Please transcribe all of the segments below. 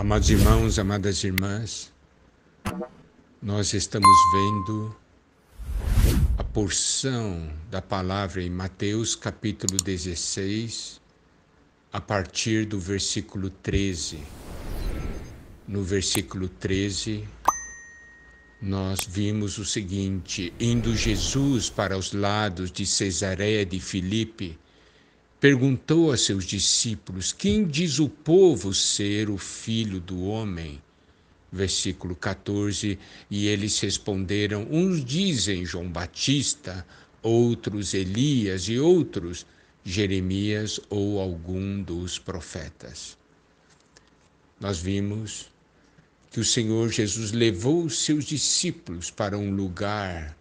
Amados irmãos, amadas irmãs, nós estamos vendo a porção da palavra em Mateus capítulo 16, a partir do versículo 13. No versículo 13, nós vimos o seguinte: Indo Jesus para os lados de Cesareia de Filipe, perguntou a seus discípulos: Quem diz o povo ser o filho do homem? Versículo 14: E eles responderam: Uns dizem João Batista, outros Elias e outros Jeremias ou algum dos profetas. Nós vimos que o Senhor Jesus levou os seus discípulos para um lugar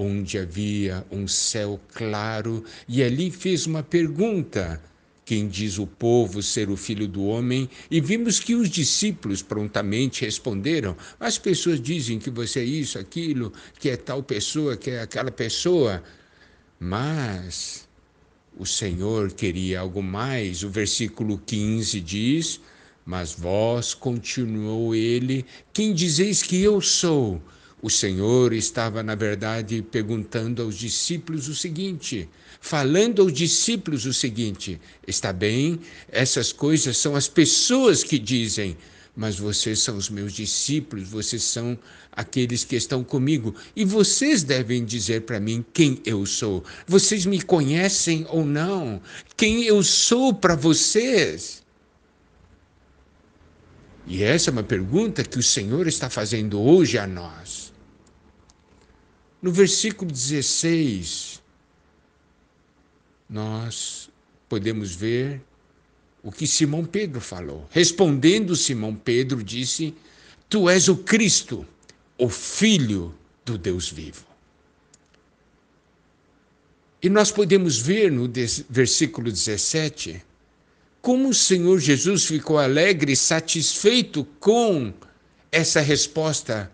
onde havia um céu claro, e ali fez uma pergunta: Quem diz o povo ser o filho do homem? E vimos que os discípulos prontamente responderam: As pessoas dizem que você é isso, aquilo, que é tal pessoa, que é aquela pessoa. Mas o Senhor queria algo mais. O versículo 15 diz: Mas vós, continuou ele, quem dizeis que eu sou? O Senhor estava, na verdade, perguntando aos discípulos o seguinte, falando aos discípulos o seguinte: está bem, essas coisas são as pessoas que dizem, mas vocês são os meus discípulos, vocês são aqueles que estão comigo, e vocês devem dizer para mim quem eu sou. Vocês me conhecem ou não? Quem eu sou para vocês? E essa é uma pergunta que o Senhor está fazendo hoje a nós. No versículo 16, nós podemos ver o que Simão Pedro falou. Respondendo Simão Pedro, disse: Tu és o Cristo, o Filho do Deus vivo. E nós podemos ver no versículo 17 como o Senhor Jesus ficou alegre, satisfeito com essa resposta.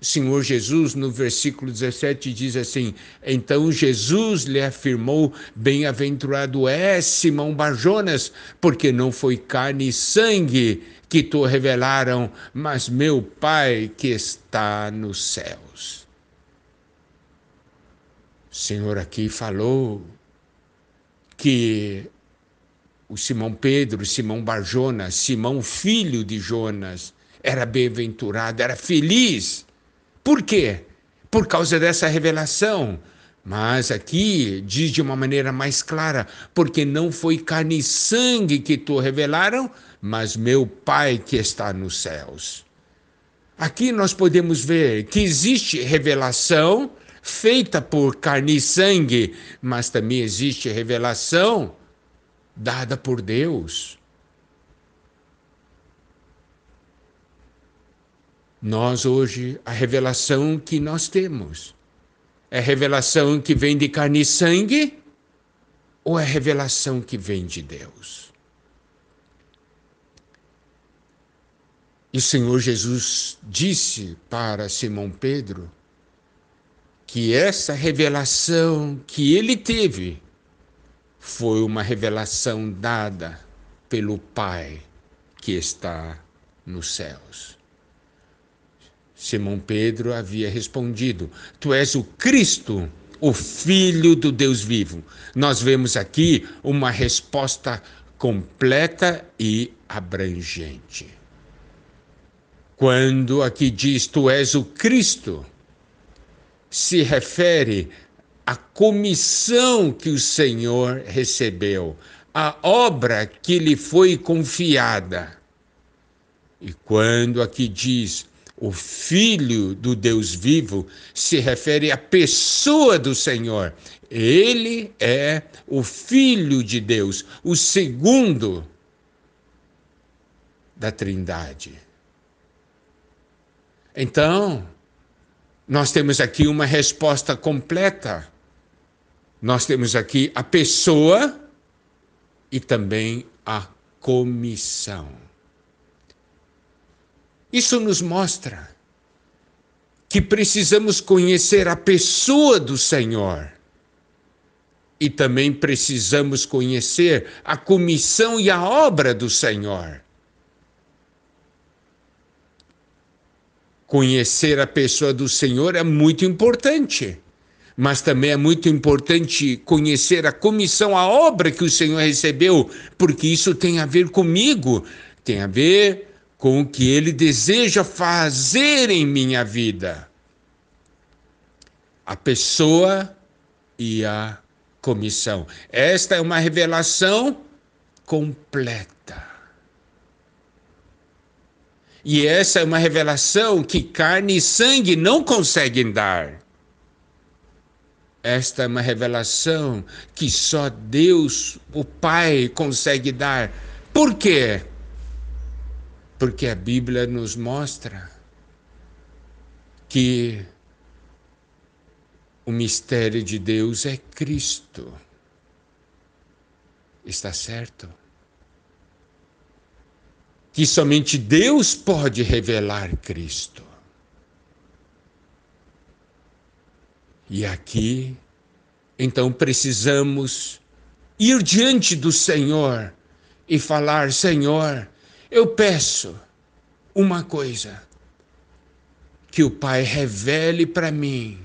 Senhor Jesus, no versículo 17, diz assim: Então Jesus lhe afirmou: Bem-aventurado é Simão Barjonas, porque não foi carne e sangue que tu revelaram, mas meu Pai que está nos céus. O Senhor aqui falou que o Simão Pedro, Simão Barjona, Simão filho de Jonas, era bem-aventurado, era feliz. Por quê? Por causa dessa revelação. Mas aqui diz de uma maneira mais clara, porque não foi carne e sangue que tu revelaram, mas meu Pai que está nos céus. Aqui nós podemos ver que existe revelação feita por carne e sangue, mas também existe revelação dada por Deus. Nós hoje, a revelação que nós temos é revelação que vem de carne e sangue ou é revelação que vem de Deus? E o Senhor Jesus disse para Simão Pedro que essa revelação que ele teve foi uma revelação dada pelo Pai que está nos céus. Simão Pedro havia respondido: Tu és o Cristo, o Filho do Deus vivo. Nós vemos aqui uma resposta completa e abrangente. Quando aqui diz: Tu és o Cristo, se refere a comissão que o Senhor recebeu, a obra que lhe foi confiada. E quando aqui diz o Filho do Deus vivo, se refere à pessoa do Senhor. Ele é o Filho de Deus, o segundo da Trindade. Então, nós temos aqui uma resposta completa nós temos aqui a pessoa e também a comissão. Isso nos mostra que precisamos conhecer a pessoa do Senhor e também precisamos conhecer a comissão e a obra do Senhor. Conhecer a pessoa do Senhor é muito importante mas também é muito importante conhecer a comissão, a obra que o Senhor recebeu, porque isso tem a ver comigo, tem a ver com o que ele deseja fazer em minha vida. A pessoa e a comissão. Esta é uma revelação completa. E essa é uma revelação que carne e sangue não conseguem dar. Esta é uma revelação que só Deus, o Pai, consegue dar. Por quê? Porque a Bíblia nos mostra que o mistério de Deus é Cristo. Está certo? Que somente Deus pode revelar Cristo. E aqui, então, precisamos ir diante do Senhor e falar: Senhor, eu peço uma coisa, que o Pai revele para mim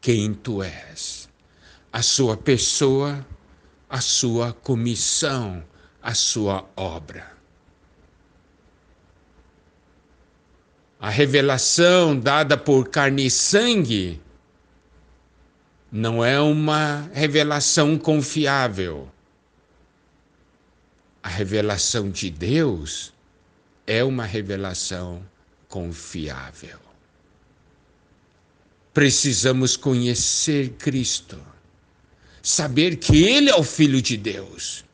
quem tu és, a sua pessoa, a sua comissão, a sua obra. A revelação dada por carne e sangue não é uma revelação confiável. A revelação de Deus é uma revelação confiável. Precisamos conhecer Cristo, saber que Ele é o Filho de Deus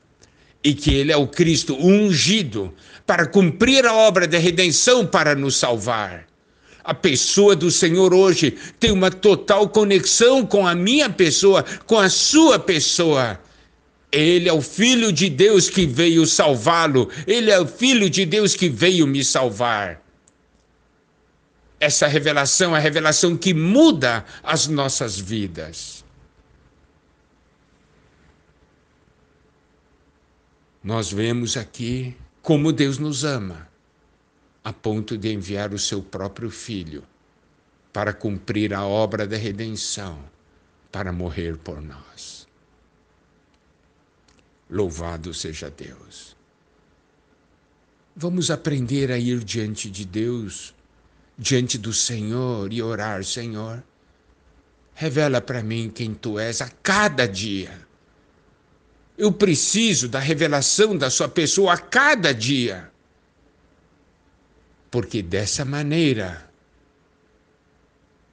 e que Ele é o Cristo ungido para cumprir a obra da redenção para nos salvar a pessoa do Senhor hoje tem uma total conexão com a minha pessoa, com a sua pessoa. Ele é o Filho de Deus que veio salvá-lo. Ele é o Filho de Deus que veio me salvar. Essa revelação é a revelação que muda as nossas vidas. Nós vemos aqui como Deus nos ama a ponto de enviar o seu próprio filho para cumprir a obra da redenção, para morrer por nós. Louvado seja Deus. Vamos aprender a ir diante de Deus, diante do Senhor e orar, Senhor. Revela para mim quem tu és a cada dia. Eu preciso da revelação da sua pessoa a cada dia porque dessa maneira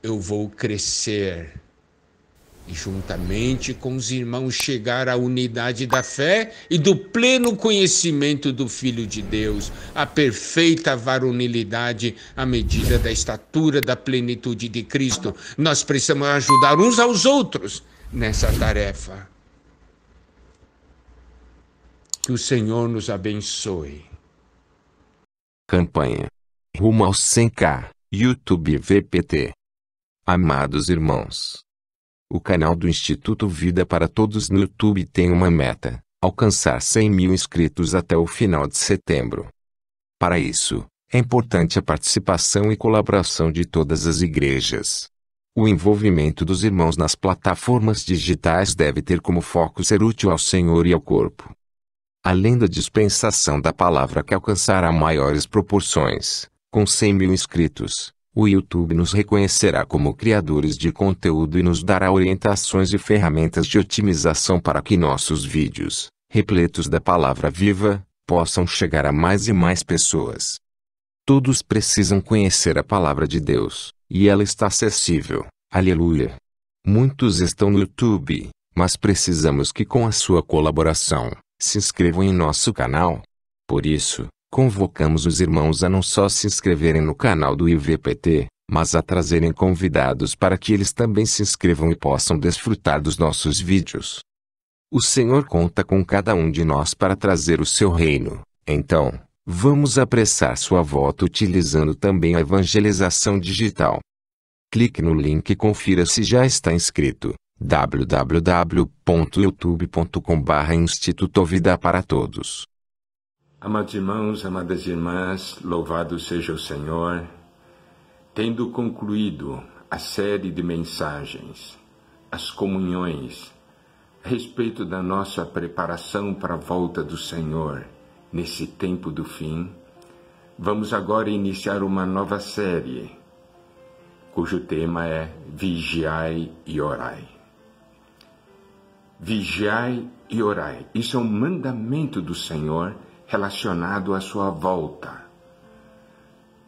eu vou crescer e juntamente com os irmãos chegar à unidade da fé e do pleno conhecimento do Filho de Deus, à perfeita varonilidade à medida da estatura da plenitude de Cristo. Nós precisamos ajudar uns aos outros nessa tarefa. Que o Senhor nos abençoe. Campanha Rumo aos 100k, YouTube VPT. Amados irmãos, o canal do Instituto Vida para Todos no YouTube tem uma meta: alcançar 100 mil inscritos até o final de setembro. Para isso, é importante a participação e colaboração de todas as igrejas. O envolvimento dos irmãos nas plataformas digitais deve ter como foco ser útil ao Senhor e ao corpo. Além da dispensação da palavra que alcançará maiores proporções, com 100 mil inscritos, o YouTube nos reconhecerá como criadores de conteúdo e nos dará orientações e ferramentas de otimização para que nossos vídeos, repletos da palavra viva, possam chegar a mais e mais pessoas. Todos precisam conhecer a palavra de Deus, e ela está acessível. Aleluia! Muitos estão no YouTube, mas precisamos que com a sua colaboração, se inscrevam em nosso canal. Por isso, Convocamos os irmãos a não só se inscreverem no canal do IVPT, mas a trazerem convidados para que eles também se inscrevam e possam desfrutar dos nossos vídeos. O Senhor conta com cada um de nós para trazer o seu reino. Então, vamos apressar sua volta utilizando também a evangelização digital. Clique no link e confira se já está inscrito www.youtube.com/instituto Vida para Todos. Amados irmãos, amadas irmãs, louvado seja o Senhor. Tendo concluído a série de mensagens, as comunhões, a respeito da nossa preparação para a volta do Senhor nesse tempo do fim, vamos agora iniciar uma nova série, cujo tema é Vigiai e Orai. Vigiai e orai. Isso é um mandamento do Senhor relacionado à sua volta.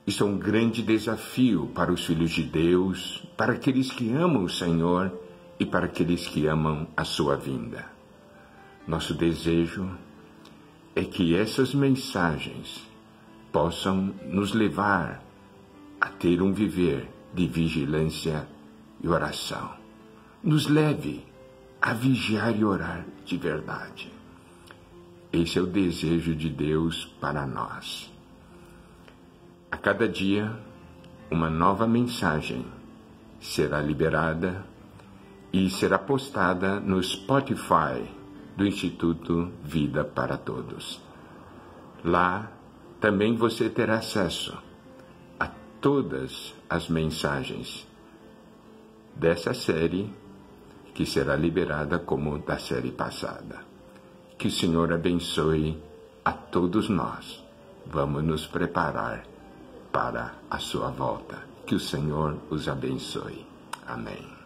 Isso é um grande desafio para os filhos de Deus, para aqueles que amam o Senhor e para aqueles que amam a sua vinda. Nosso desejo é que essas mensagens possam nos levar a ter um viver de vigilância e oração. Nos leve a vigiar e orar de verdade. Esse é o desejo de Deus para nós. A cada dia, uma nova mensagem será liberada e será postada no Spotify do Instituto Vida para Todos. Lá também você terá acesso a todas as mensagens dessa série que será liberada como da série passada. Que o Senhor abençoe a todos nós. Vamos nos preparar para a sua volta. Que o Senhor os abençoe. Amém.